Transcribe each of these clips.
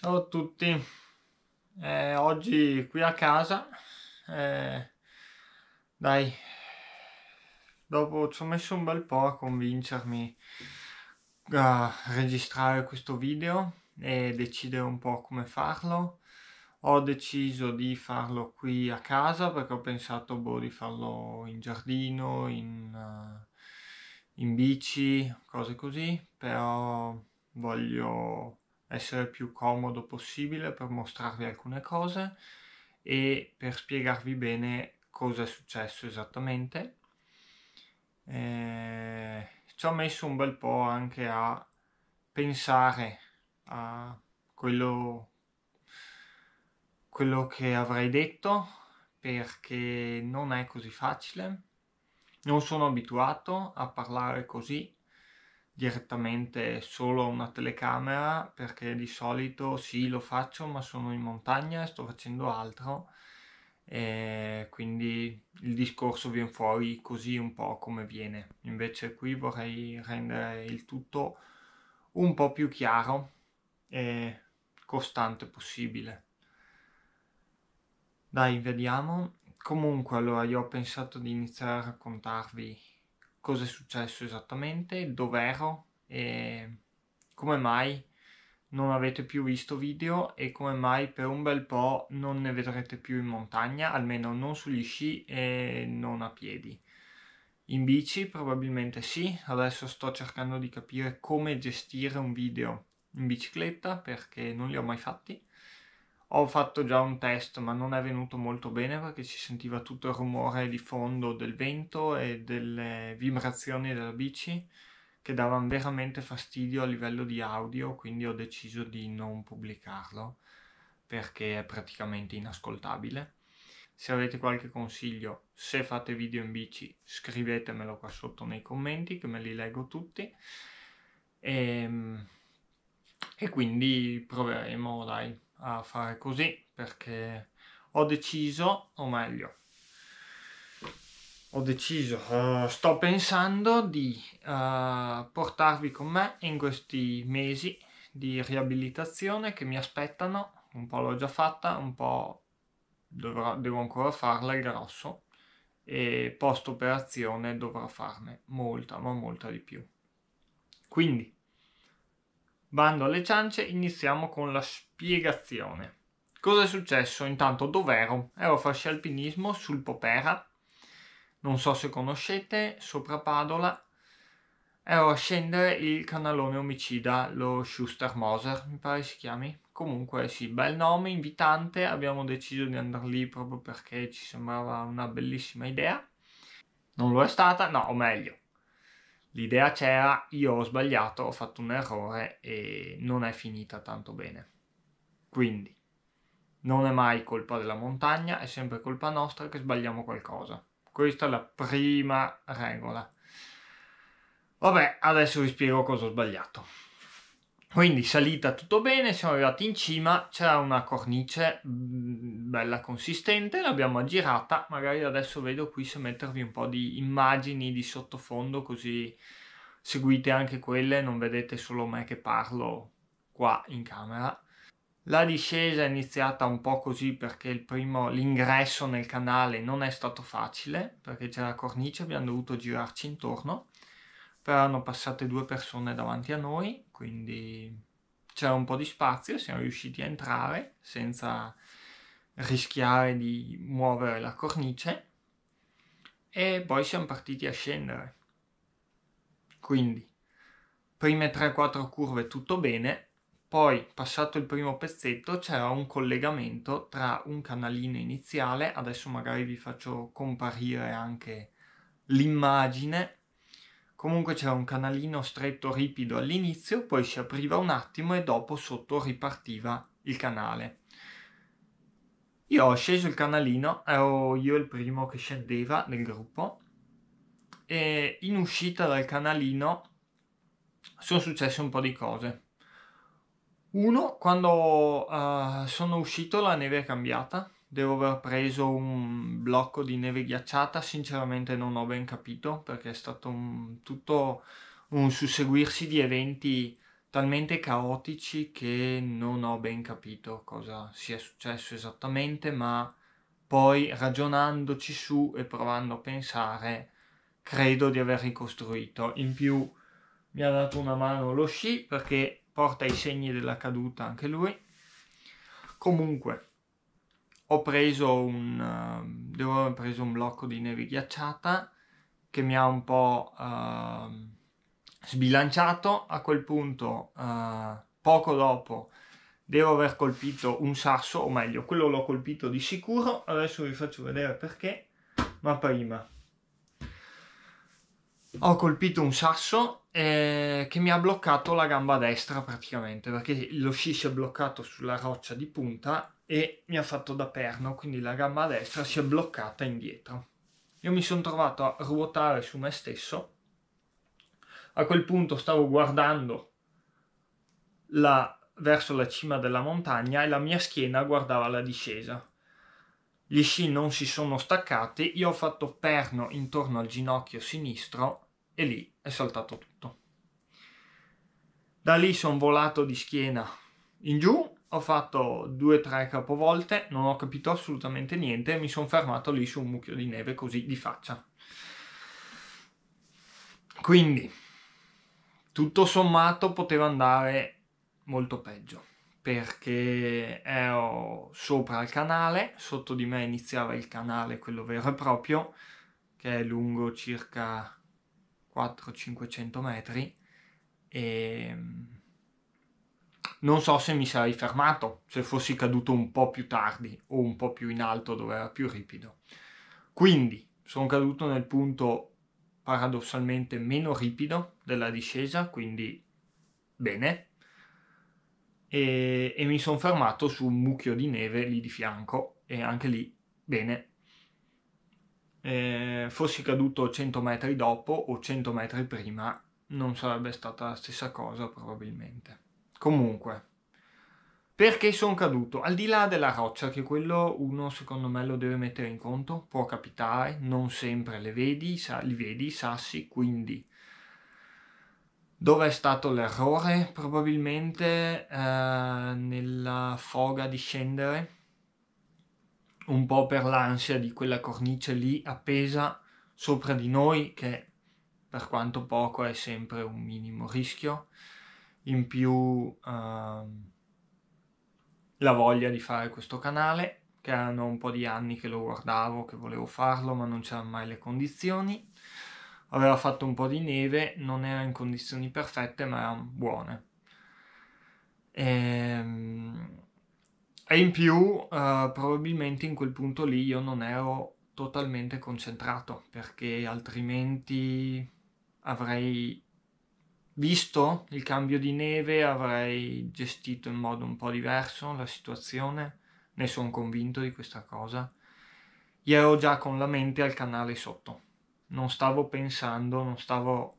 Ciao a tutti, eh, oggi qui a casa, eh, dai, dopo ci ho messo un bel po' a convincermi a registrare questo video e decidere un po' come farlo. Ho deciso di farlo qui a casa perché ho pensato boh, di farlo in giardino, in, uh, in bici, cose così, però voglio essere il più comodo possibile per mostrarvi alcune cose e per spiegarvi bene cosa è successo esattamente. Eh, ci ho messo un bel po' anche a pensare a quello, quello che avrei detto perché non è così facile. Non sono abituato a parlare così direttamente solo una telecamera perché di solito sì lo faccio ma sono in montagna e sto facendo altro e quindi il discorso viene fuori così un po' come viene invece qui vorrei rendere il tutto un po' più chiaro e costante possibile dai vediamo comunque allora io ho pensato di iniziare a raccontarvi cosa è successo esattamente, dov'ero e come mai non avete più visto video e come mai per un bel po' non ne vedrete più in montagna, almeno non sugli sci e non a piedi. In bici probabilmente sì, adesso sto cercando di capire come gestire un video in bicicletta perché non li ho mai fatti ho fatto già un test ma non è venuto molto bene perché si sentiva tutto il rumore di fondo del vento e delle vibrazioni della bici che davano veramente fastidio a livello di audio quindi ho deciso di non pubblicarlo perché è praticamente inascoltabile se avete qualche consiglio se fate video in bici scrivetemelo qua sotto nei commenti che me li leggo tutti e, ehm, e quindi proveremo dai a fare così perché ho deciso, o meglio, ho deciso, uh, sto pensando di uh, portarvi con me in questi mesi di riabilitazione che mi aspettano, un po' l'ho già fatta, un po' dovrò, devo ancora farla il grosso e post operazione dovrò farne molta ma molta di più. Quindi Bando alle ciance, iniziamo con la spiegazione. Cosa è successo? Intanto dov'ero? Ero a fascia alpinismo sul Popera, non so se conoscete, sopra Padola, ero a scendere il canalone omicida, lo Schuster Moser, mi pare si chiami. Comunque sì, bel nome, invitante, abbiamo deciso di andare lì proprio perché ci sembrava una bellissima idea. Non lo è stata, no, o meglio, l'idea c'era, io ho sbagliato, ho fatto un errore e non è finita tanto bene. Quindi, non è mai colpa della montagna, è sempre colpa nostra che sbagliamo qualcosa. Questa è la prima regola. Vabbè, adesso vi spiego cosa ho sbagliato. Quindi salita tutto bene, siamo arrivati in cima, c'era una cornice mm, bella consistente, l'abbiamo aggirata, magari adesso vedo qui se mettervi un po' di immagini di sottofondo così seguite anche quelle, non vedete solo me che parlo qua in camera. La discesa è iniziata un po' così perché l'ingresso nel canale non è stato facile, perché c'era la cornice, abbiamo dovuto girarci intorno, però hanno passate due persone davanti a noi, quindi c'era un po' di spazio, siamo riusciti a entrare senza rischiare di muovere la cornice e poi siamo partiti a scendere. Quindi, prime 3-4 curve tutto bene, poi, passato il primo pezzetto, c'era un collegamento tra un canalino iniziale, adesso magari vi faccio comparire anche l'immagine, Comunque c'era un canalino stretto ripido all'inizio, poi si apriva un attimo e dopo sotto ripartiva il canale. Io ho sceso il canalino, ero io il primo che scendeva nel gruppo e in uscita dal canalino sono successe un po' di cose. Uno, quando uh, sono uscito la neve è cambiata, Devo aver preso un blocco di neve ghiacciata, sinceramente non ho ben capito perché è stato un, tutto un susseguirsi di eventi talmente caotici che non ho ben capito cosa sia successo esattamente, ma poi ragionandoci su e provando a pensare credo di aver ricostruito. In più mi ha dato una mano lo sci perché porta i segni della caduta anche lui. Comunque, ho preso un, ehm, devo aver preso un blocco di neve ghiacciata che mi ha un po' uh, sbilanciato. A quel punto, uh, poco dopo, devo aver colpito un sasso, o meglio, quello l'ho colpito di sicuro. Adesso vi faccio vedere perché, ma prima. Ho colpito un sasso eh, che mi ha bloccato la gamba destra praticamente perché lo sci si è bloccato sulla roccia di punta e mi ha fatto da perno, quindi la gamba destra si è bloccata indietro. Io mi sono trovato a ruotare su me stesso, a quel punto stavo guardando la, verso la cima della montagna e la mia schiena guardava la discesa. Gli sci non si sono staccati, io ho fatto perno intorno al ginocchio sinistro e lì è saltato tutto. Da lì sono volato di schiena in giù ho fatto due o tre capovolte, non ho capito assolutamente niente e mi sono fermato lì su un mucchio di neve così di faccia. Quindi, tutto sommato poteva andare molto peggio perché ero sopra il canale, sotto di me iniziava il canale, quello vero e proprio, che è lungo circa 400-500 metri e ehm, non so se mi sarei fermato, se fossi caduto un po' più tardi o un po' più in alto dove era più ripido. Quindi sono caduto nel punto paradossalmente meno ripido della discesa, quindi bene, e, e mi sono fermato su un mucchio di neve lì di fianco e anche lì bene. Eh, fossi caduto 100 metri dopo o 100 metri prima non sarebbe stata la stessa cosa probabilmente. Comunque, perché sono caduto? Al di là della roccia, che quello uno secondo me lo deve mettere in conto, può capitare, non sempre le vedi, li vedi i sassi, quindi... Dove è stato l'errore? Probabilmente eh, nella foga di scendere, un po' per l'ansia di quella cornice lì appesa sopra di noi, che per quanto poco è sempre un minimo rischio in più uh, la voglia di fare questo canale, che erano un po' di anni che lo guardavo, che volevo farlo, ma non c'erano mai le condizioni. Aveva fatto un po' di neve, non era in condizioni perfette, ma erano buone. E, ehm, e in più, uh, probabilmente in quel punto lì io non ero totalmente concentrato, perché altrimenti avrei Visto il cambio di neve avrei gestito in modo un po' diverso la situazione, ne sono convinto di questa cosa. Io ero già con la mente al canale sotto, non stavo pensando, non stavo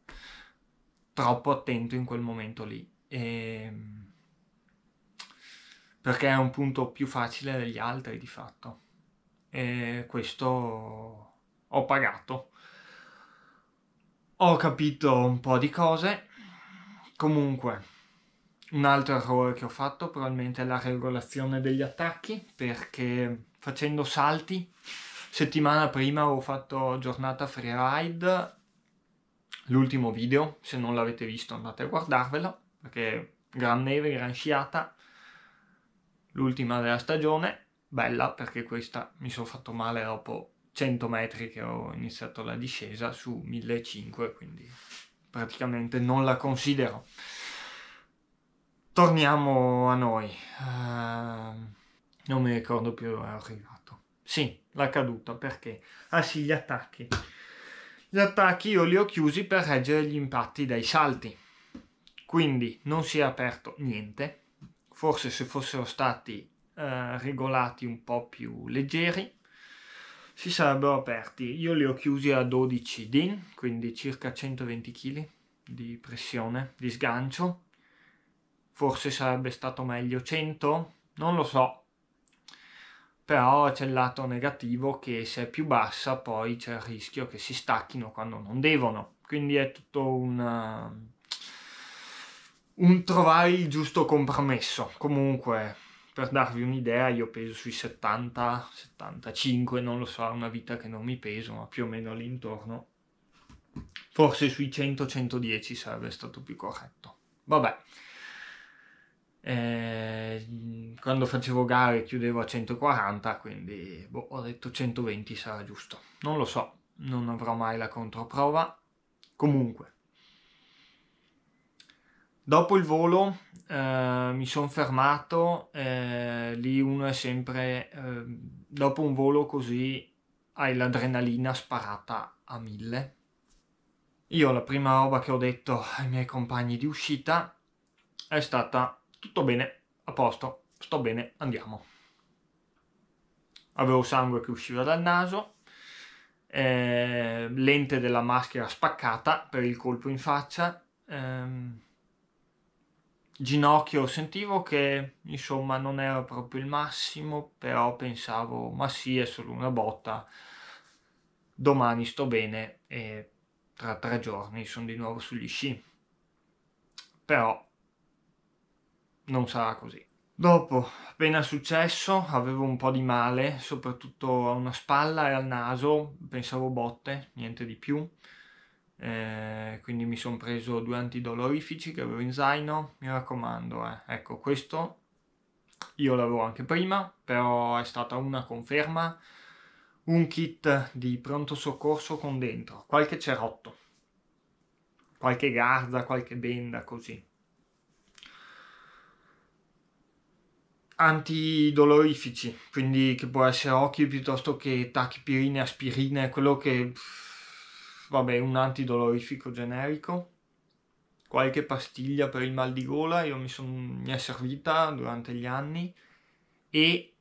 troppo attento in quel momento lì. E... Ehm, perché è un punto più facile degli altri di fatto. E questo ho pagato. Ho capito un po' di cose Comunque, un altro errore che ho fatto probabilmente è la regolazione degli attacchi, perché facendo salti, settimana prima ho fatto giornata freeride, l'ultimo video, se non l'avete visto andate a guardarvelo, perché gran neve, gran sciata, l'ultima della stagione, bella perché questa mi sono fatto male dopo 100 metri che ho iniziato la discesa su 1500, quindi praticamente non la considero. Torniamo a noi. Uh, non mi ricordo più dove è arrivato. Sì, la caduta, perché? Ah sì, gli attacchi. Gli attacchi io li ho chiusi per reggere gli impatti dai salti. Quindi non si è aperto niente. Forse se fossero stati uh, regolati un po' più leggeri, si sarebbero aperti. Io li ho chiusi a 12 din, quindi circa 120 kg di pressione, di sgancio. Forse sarebbe stato meglio 100? Non lo so. Però c'è il lato negativo che se è più bassa poi c'è il rischio che si stacchino quando non devono. Quindi è tutto un, um, un trovare il giusto compromesso. Comunque per darvi un'idea, io peso sui 70, 75, non lo so, è una vita che non mi peso, ma più o meno all'intorno Forse sui 100-110 sarebbe stato più corretto. Vabbè. Eh, quando facevo gare chiudevo a 140, quindi boh, ho detto 120 sarà giusto. Non lo so, non avrò mai la controprova. Comunque, Dopo il volo eh, mi sono fermato, eh, lì uno è sempre, eh, dopo un volo così hai l'adrenalina sparata a mille. Io la prima roba che ho detto ai miei compagni di uscita è stata tutto bene, a posto, sto bene, andiamo. Avevo sangue che usciva dal naso, eh, lente della maschera spaccata per il colpo in faccia. Ehm, ginocchio sentivo che insomma non era proprio il massimo, però pensavo ma sì è solo una botta, domani sto bene e tra tre giorni sono di nuovo sugli sci. Però non sarà così. Dopo, appena successo, avevo un po' di male, soprattutto a una spalla e al naso, pensavo botte, niente di più eh, quindi mi sono preso due antidolorifici che avevo in zaino, mi raccomando, eh. ecco questo io l'avevo anche prima, però è stata una conferma, un kit di pronto soccorso con dentro, qualche cerotto, qualche garza, qualche benda, così. Antidolorifici, quindi che può essere occhi piuttosto che tachipirine, aspirine, quello che... Pff, vabbè, un antidolorifico generico, qualche pastiglia per il mal di gola, io mi, son, mi è servita durante gli anni, e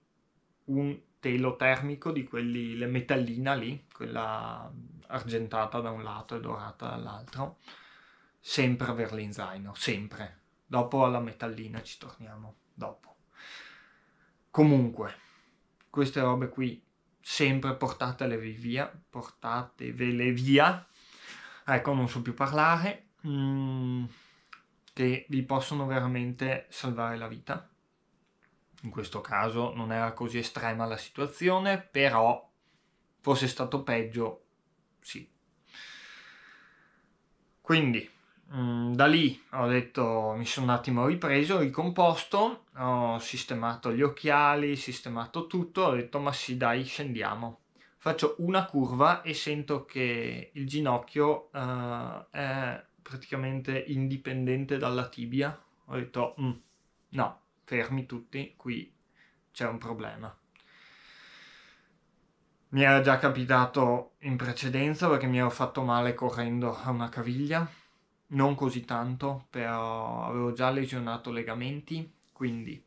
un telo termico di quelli, le metallina lì, quella argentata da un lato e dorata dall'altro, sempre averle in zaino, sempre. Dopo alla metallina ci torniamo, dopo. Comunque, queste robe qui sempre portatele via, portatevele via, ecco non so più parlare, mm, che vi possono veramente salvare la vita. In questo caso non era così estrema la situazione, però fosse stato peggio, sì. Quindi, Mm, da lì ho detto, mi sono un attimo ripreso, ricomposto, ho sistemato gli occhiali, sistemato tutto, ho detto ma sì dai scendiamo. Faccio una curva e sento che il ginocchio uh, è praticamente indipendente dalla tibia. Ho detto mm, no, fermi tutti, qui c'è un problema. Mi era già capitato in precedenza perché mi ero fatto male correndo a una caviglia non così tanto, però avevo già lesionato legamenti, quindi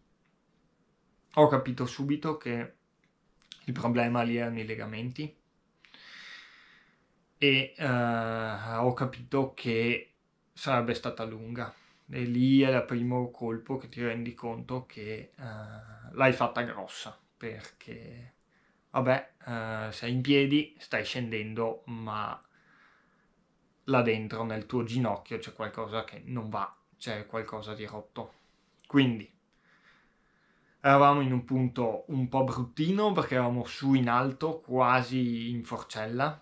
ho capito subito che il problema lì erano i legamenti e eh, ho capito che sarebbe stata lunga e lì è il primo colpo che ti rendi conto che eh, l'hai fatta grossa perché vabbè eh, sei in piedi stai scendendo ma là dentro nel tuo ginocchio c'è qualcosa che non va, c'è qualcosa di rotto. Quindi eravamo in un punto un po' bruttino perché eravamo su in alto, quasi in forcella,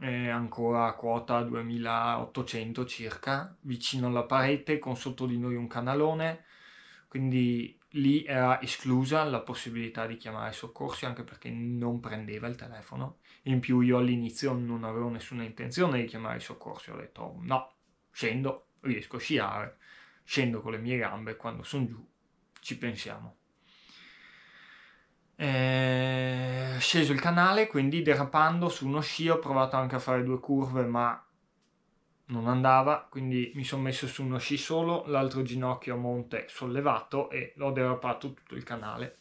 ancora a quota 2800 circa, vicino alla parete con sotto di noi un canalone, quindi lì era esclusa la possibilità di chiamare i soccorsi anche perché non prendeva il telefono. In più io all'inizio non avevo nessuna intenzione di chiamare i soccorsi, ho detto no, scendo, riesco a sciare, scendo con le mie gambe, quando sono giù ci pensiamo. Eh, sceso il canale, quindi derapando su uno sci ho provato anche a fare due curve ma non andava, quindi mi sono messo su uno sci solo, l'altro ginocchio a monte sollevato e l'ho derapato tutto il canale.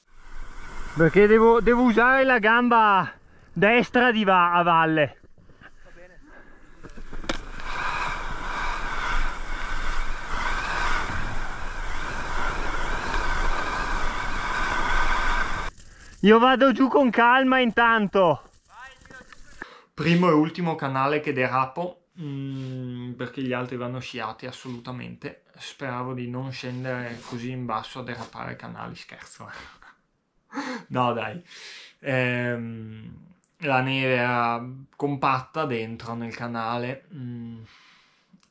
Perché devo, devo usare la gamba destra di va a valle. Io vado giù con calma intanto. Primo e ultimo canale che derapo Mm, perché gli altri vanno sciati assolutamente. Speravo di non scendere così in basso a derapare canali, scherzo. no dai. Ehm, la neve era compatta dentro nel canale. Mm,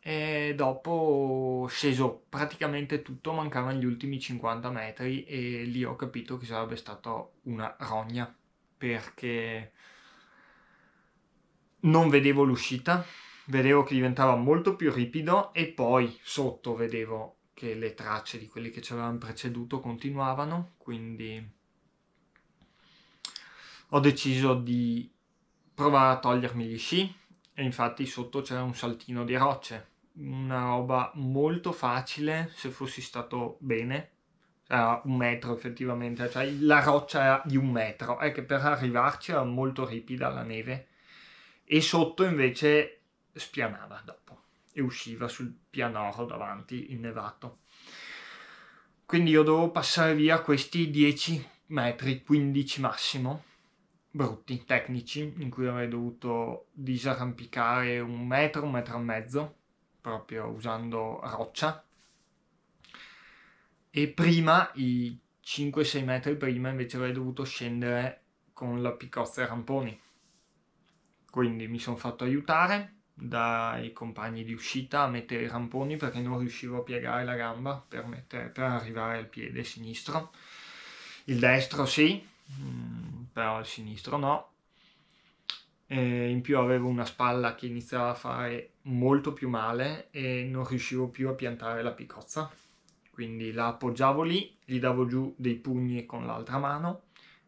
e dopo sceso praticamente tutto, mancavano gli ultimi 50 metri e lì ho capito che sarebbe stata una rogna perché non vedevo l'uscita vedevo che diventava molto più ripido e poi sotto vedevo che le tracce di quelli che ci avevano preceduto continuavano, quindi ho deciso di provare a togliermi gli sci e infatti sotto c'era un saltino di rocce, una roba molto facile se fossi stato bene, era un metro effettivamente, cioè la roccia era di un metro, è che per arrivarci era molto ripida la neve e sotto invece spianava dopo e usciva sul pianoro davanti innevato. Quindi io dovevo passare via questi 10 metri, 15 massimo, brutti, tecnici, in cui avrei dovuto disarrampicare un metro, un metro e mezzo, proprio usando roccia. E prima, i 5-6 metri prima, invece avrei dovuto scendere con la piccozza e ramponi. Quindi mi sono fatto aiutare, dai compagni di uscita a mettere i ramponi perché non riuscivo a piegare la gamba per, mettere, per arrivare al piede sinistro. Il destro sì, mm, però il sinistro no. E in più avevo una spalla che iniziava a fare molto più male e non riuscivo più a piantare la picozza. Quindi la appoggiavo lì, gli davo giù dei pugni con l'altra mano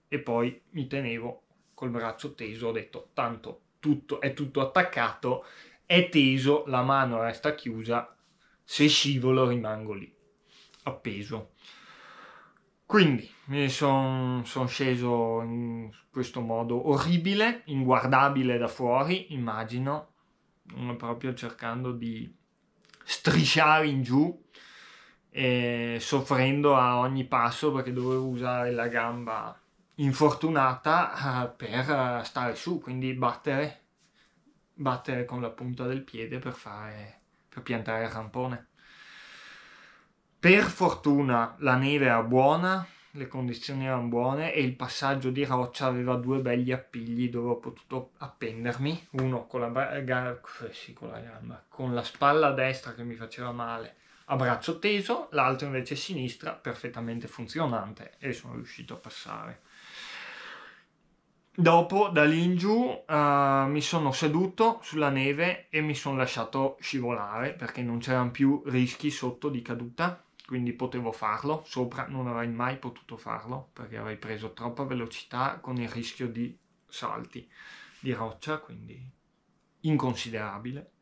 e poi mi tenevo col braccio teso, ho detto tanto tutto, è tutto attaccato, è teso, la mano resta chiusa, se scivolo rimango lì, appeso. Quindi mi sono son sceso in questo modo orribile, inguardabile da fuori, immagino, proprio cercando di strisciare in giù, eh, soffrendo a ogni passo perché dovevo usare la gamba infortunata eh, per eh, stare su, quindi battere, battere con la punta del piede per, fare, per piantare il rampone. Per fortuna la neve era buona, le condizioni erano buone e il passaggio di roccia aveva due belli appigli dove ho potuto appendermi, uno con la, sì, con la gamba, con la spalla destra che mi faceva male a braccio teso, l'altro invece sinistra perfettamente funzionante e sono riuscito a passare. Dopo, da lì in giù, uh, mi sono seduto sulla neve e mi sono lasciato scivolare perché non c'erano più rischi sotto di caduta, quindi potevo farlo. Sopra non avrei mai potuto farlo perché avrei preso troppa velocità con il rischio di salti di roccia, quindi inconsiderabile.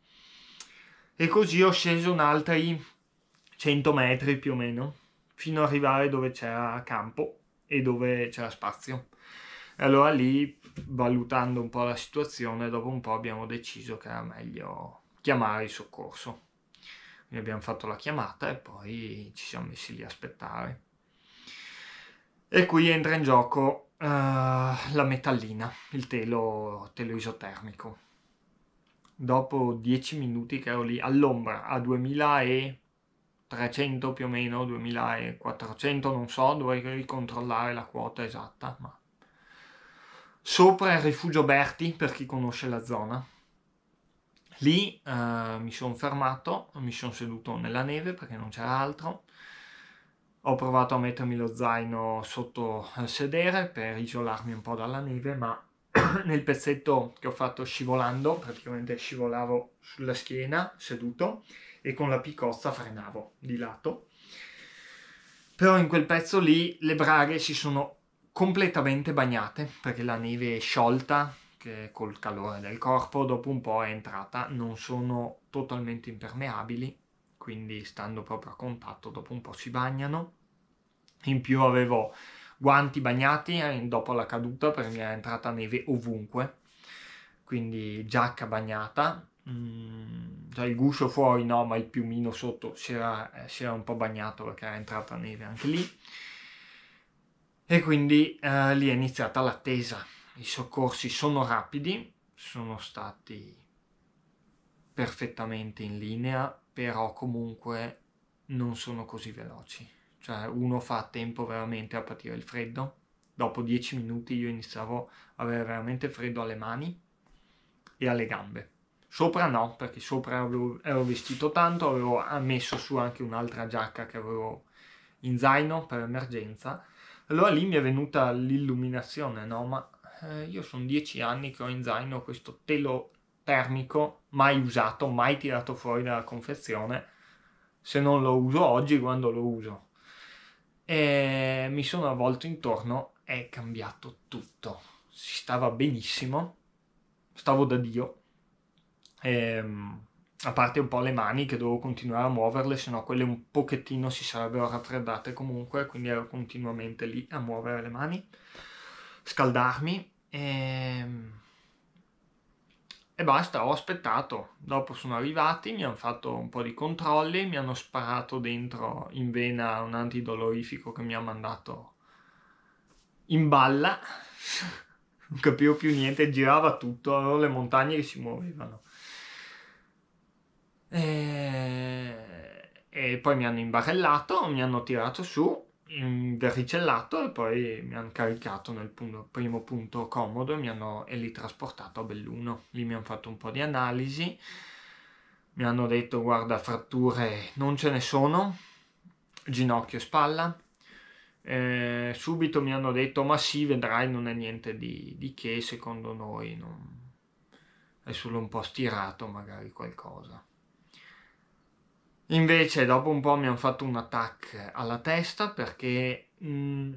E così ho sceso un altri 100 metri più o meno, fino ad arrivare dove c'era campo e dove c'era spazio e allora lì, valutando un po' la situazione, dopo un po' abbiamo deciso che era meglio chiamare il soccorso. Quindi abbiamo fatto la chiamata e poi ci siamo messi lì a aspettare. E qui entra in gioco uh, la metallina, il telo, telo isotermico. Dopo 10 minuti che ero lì all'ombra a 2300 più o meno, 2400 non so, dovrei ricontrollare la quota esatta, ma Sopra il rifugio Berti, per chi conosce la zona. Lì eh, mi sono fermato, mi sono seduto nella neve perché non c'era altro. Ho provato a mettermi lo zaino sotto il sedere per isolarmi un po' dalla neve, ma nel pezzetto che ho fatto scivolando, praticamente scivolavo sulla schiena, seduto, e con la picozza frenavo di lato. Però in quel pezzo lì le braghe si sono completamente bagnate perché la neve è sciolta che col calore del corpo dopo un po' è entrata, non sono totalmente impermeabili, quindi stando proprio a contatto dopo un po' si bagnano. In più avevo guanti bagnati eh, dopo la caduta perché è entrata neve ovunque, quindi giacca bagnata, mm, il guscio fuori no, ma il piumino sotto si era, eh, si era un po' bagnato perché era entrata neve anche lì e quindi eh, lì è iniziata l'attesa. I soccorsi sono rapidi, sono stati perfettamente in linea, però comunque non sono così veloci. Cioè uno fa tempo veramente a patire il freddo. Dopo dieci minuti io iniziavo a avere veramente freddo alle mani e alle gambe. Sopra no, perché sopra avevo, ero vestito tanto, avevo messo su anche un'altra giacca che avevo in zaino per emergenza allora lì mi è venuta l'illuminazione, no? Ma eh, io sono dieci anni che ho in zaino questo telo termico, mai usato, mai tirato fuori dalla confezione, se non lo uso oggi, quando lo uso? E mi sono avvolto intorno, è cambiato tutto. Si stava benissimo, stavo da Dio. Ehm a parte un po' le mani che dovevo continuare a muoverle, se no quelle un pochettino si sarebbero raffreddate comunque, quindi ero continuamente lì a muovere le mani, scaldarmi e, ehm, e basta, ho aspettato. Dopo sono arrivati, mi hanno fatto un po' di controlli, mi hanno sparato dentro in vena un antidolorifico che mi ha mandato in balla, non capivo più niente, girava tutto, erano le montagne che si muovevano e, e poi mi hanno imbarellato, mi hanno tirato su, verricellato e poi mi hanno caricato nel punto, primo punto comodo e, mi hanno, e li trasportato a Belluno. Lì mi hanno fatto un po' di analisi, mi hanno detto guarda fratture non ce ne sono, ginocchio e spalla. Eh, subito mi hanno detto ma sì vedrai non è niente di, di che secondo noi non... è solo un po' stirato magari qualcosa Invece dopo un po' mi hanno fatto un attacco alla testa perché mh, mm,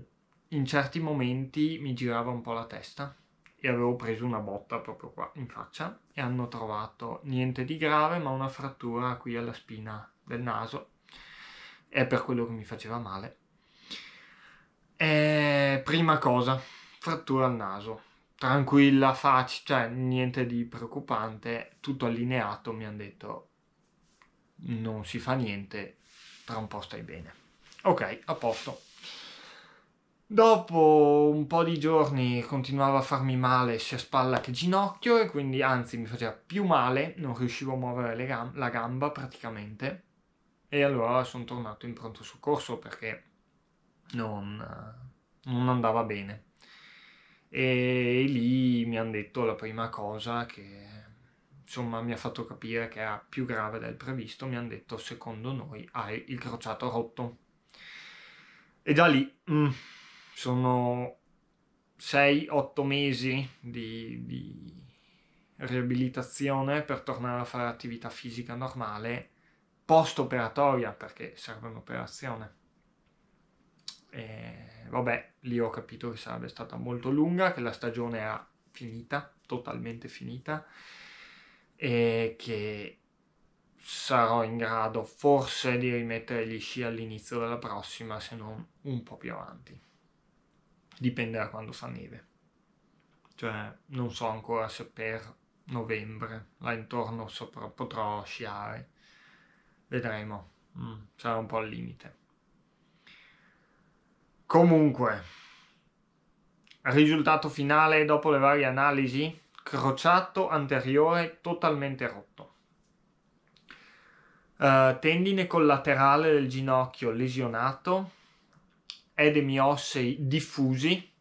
in certi momenti mi girava un po' la testa e avevo preso una botta proprio qua in faccia e hanno trovato niente di grave ma una frattura qui alla spina del naso. È per quello che mi faceva male. E prima cosa, frattura al naso. Tranquilla, facile, cioè niente di preoccupante, tutto allineato, mi hanno detto non si fa niente, tra un po' stai bene. Ok, a posto. Dopo un po' di giorni continuava a farmi male sia spalla che ginocchio e quindi anzi mi faceva più male, non riuscivo a muovere gam- la gamba praticamente e allora sono tornato in pronto soccorso perché non, non andava bene. E lì mi hanno detto la prima cosa che insomma mi ha fatto capire che era più grave del previsto, mi hanno detto secondo noi hai il crociato rotto. E da lì mm, sono 6-8 mesi di, di riabilitazione per tornare a fare attività fisica normale post-operatoria, perché serve un'operazione. E, vabbè, lì ho capito che sarebbe stata molto lunga, che la stagione era finita, totalmente finita, e che sarò in grado forse di rimettere gli sci all'inizio della prossima se non un po' più avanti dipende da quando fa neve cioè non so ancora se per novembre là intorno sopra potrò sciare vedremo mm, sarà un po' al limite comunque risultato finale dopo le varie analisi crociato anteriore totalmente rotto. Uh, tendine collaterale del ginocchio lesionato, edemi ossei diffusi,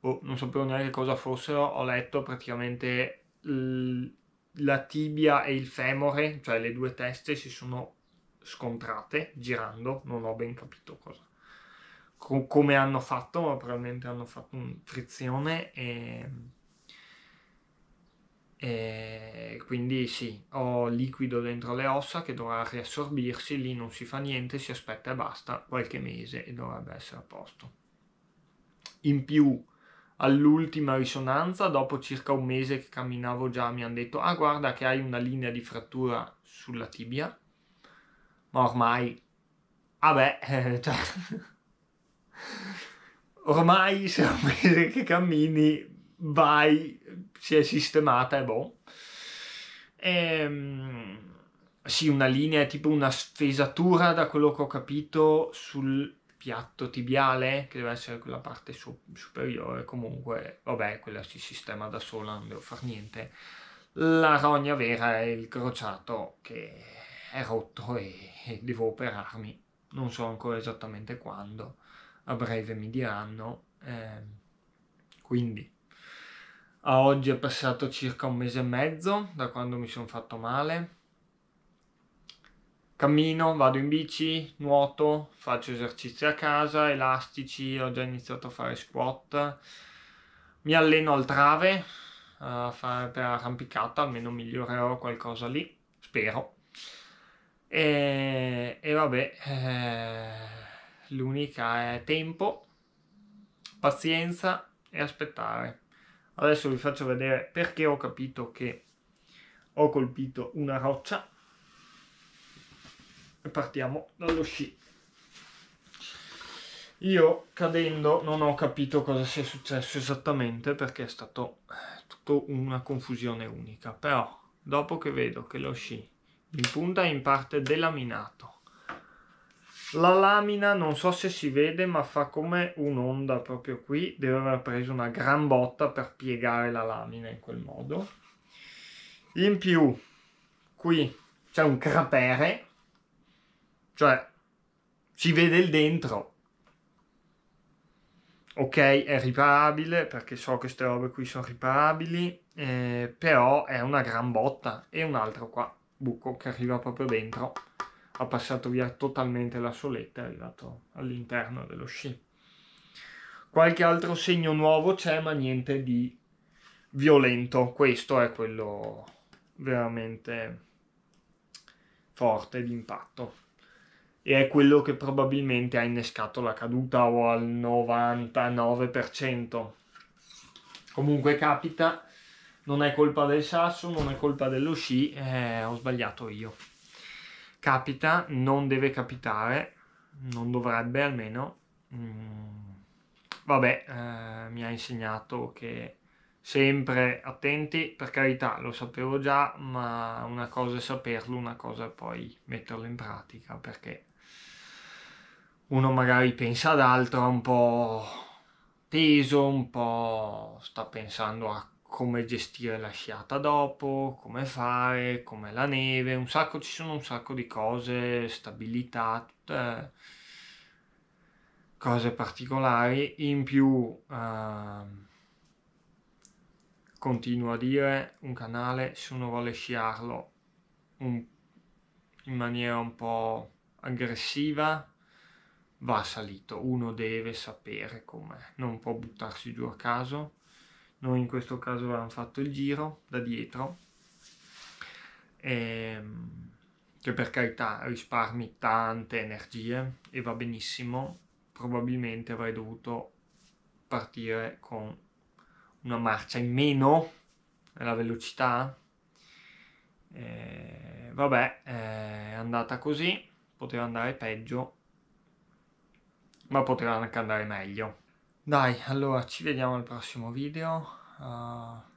oh, non sapevo neanche cosa fossero, ho letto praticamente la tibia e il femore, cioè le due teste si sono scontrate girando, non ho ben capito cosa. Co- come hanno fatto, ma probabilmente hanno fatto un frizione e e eh, quindi sì, ho liquido dentro le ossa che dovrà riassorbirsi, lì non si fa niente, si aspetta e basta qualche mese e dovrebbe essere a posto. In più, all'ultima risonanza, dopo circa un mese che camminavo già, mi hanno detto, ah guarda che hai una linea di frattura sulla tibia, ma ormai, vabbè, ah cioè... ormai se è un mese che cammini, vai si è sistemata e boh. E, sì, una linea è tipo una sfesatura da quello che ho capito sul piatto tibiale, che deve essere quella parte su- superiore, comunque, vabbè, quella si sistema da sola, non devo fare niente. La rogna vera è il crociato che è rotto e, e devo operarmi, non so ancora esattamente quando, a breve mi diranno, eh, quindi a oggi è passato circa un mese e mezzo da quando mi sono fatto male. Cammino, vado in bici, nuoto, faccio esercizi a casa, elastici, ho già iniziato a fare squat. Mi alleno al trave uh, fare per arrampicata, almeno migliorerò qualcosa lì, spero. E, e vabbè, eh, l'unica è tempo, pazienza e aspettare. Adesso vi faccio vedere perché ho capito che ho colpito una roccia. e Partiamo dallo sci. Io cadendo non ho capito cosa sia successo esattamente perché è stato tutto una confusione unica, però dopo che vedo che lo sci in punta è in parte delaminato la lamina non so se si vede ma fa come un'onda proprio qui, deve aver preso una gran botta per piegare la lamina in quel modo. In più qui c'è un cratere, cioè si vede il dentro. Ok, è riparabile perché so che queste robe qui sono riparabili, eh, però è una gran botta e un altro qua, buco che arriva proprio dentro ha passato via totalmente la soletta, è arrivato all'interno dello sci. Qualche altro segno nuovo c'è, ma niente di violento. Questo è quello veramente forte di impatto. E è quello che probabilmente ha innescato la caduta o al 99%. Comunque capita, non è colpa del sasso, non è colpa dello sci, eh, ho sbagliato io capita, non deve capitare, non dovrebbe almeno. Mm. Vabbè, eh, mi ha insegnato che sempre attenti, per carità, lo sapevo già, ma una cosa è saperlo, una cosa è poi metterlo in pratica, perché uno magari pensa ad altro, un po' teso, un po' sta pensando a come gestire la sciata dopo, come fare, come la neve, un sacco, ci sono un sacco di cose, stabilità, tutte cose particolari. In più, eh, continuo a dire, un canale se uno vuole sciarlo un, in maniera un po' aggressiva, va salito, uno deve sapere com'è, non può buttarsi giù a caso noi in questo caso avevamo fatto il giro da dietro, ehm, che per carità risparmi tante energie e va benissimo, probabilmente avrei dovuto partire con una marcia in meno nella velocità. Eh, vabbè, eh, è andata così, poteva andare peggio, ma poteva anche andare meglio. Dai, allora ci vediamo al prossimo video. Uh...